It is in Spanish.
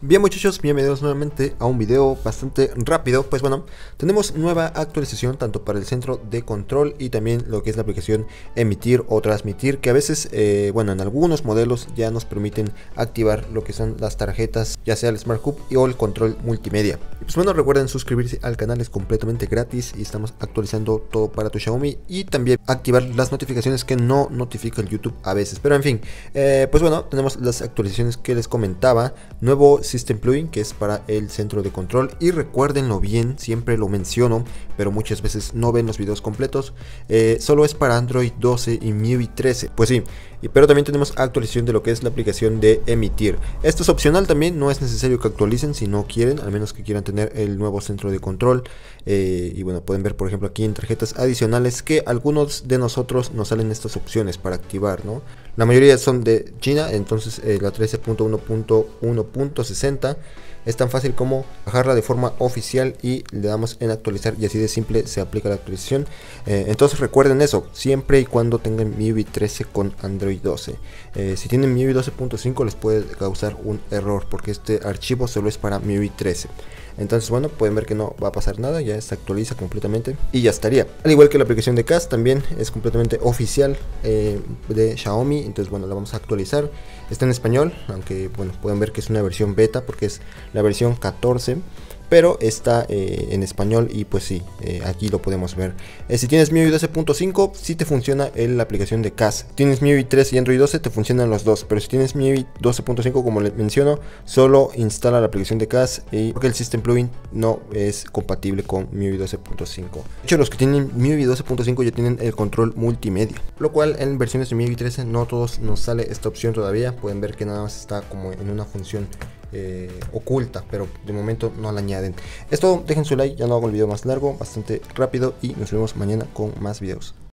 Bien muchachos, bienvenidos nuevamente a un video bastante rápido. Pues bueno, tenemos nueva actualización tanto para el centro de control y también lo que es la aplicación emitir o transmitir, que a veces, eh, bueno, en algunos modelos ya nos permiten activar lo que son las tarjetas, ya sea el Smart Hub y o el control multimedia. Pues bueno, recuerden suscribirse al canal, es completamente gratis y estamos actualizando todo para tu Xiaomi y también activar las notificaciones que no notifica el YouTube a veces. Pero en fin, eh, pues bueno, tenemos las actualizaciones que les comentaba, nuevo System Plugin que es para el centro de control y recuérdenlo bien, siempre lo menciono, pero muchas veces no ven los videos completos, eh, solo es para Android 12 y MIUI 13, pues sí, pero también tenemos actualización de lo que es la aplicación de emitir. Esto es opcional también, no es necesario que actualicen si no quieren, al menos que quieran tener el nuevo centro de control. Eh, y bueno, pueden ver por ejemplo aquí en tarjetas adicionales que algunos de nosotros nos salen estas opciones para activar, ¿no? La mayoría son de China, entonces eh, la 13.1.1.60 es tan fácil como bajarla de forma oficial y le damos en actualizar y así de simple se aplica la actualización. Eh, entonces recuerden eso, siempre y cuando tengan MIUI 13 con Android 12. si tienen MIUI 12.5 les puede causar un error porque este archivo solo es para MIUI 13. Entonces, bueno, pueden ver que no va a pasar nada, ya se actualiza completamente y ya estaría. Al igual que la aplicación de Cast, también es completamente oficial eh, de Xiaomi, entonces, bueno, la vamos a actualizar. Está en español, aunque, bueno, pueden ver que es una versión beta porque es la versión 14 pero está eh, en español y pues sí, eh, aquí lo podemos ver. Eh, si tienes MIUI 12.5, sí te funciona en la aplicación de CAS. Tienes MIUI 13 y Android 12, te funcionan los dos, pero si tienes MIUI 12.5, como les menciono, solo instala la aplicación de CAS y porque el System Plugin no es compatible con MIUI 12.5. De hecho, los que tienen MIUI 12.5 ya tienen el control multimedia, lo cual en versiones de MIUI 13 no todos nos sale esta opción todavía. Pueden ver que nada más está como en una función eh, oculta, pero de momento no la añaden. Esto dejen su like, ya no hago el video más largo, bastante rápido y nos vemos mañana con más videos.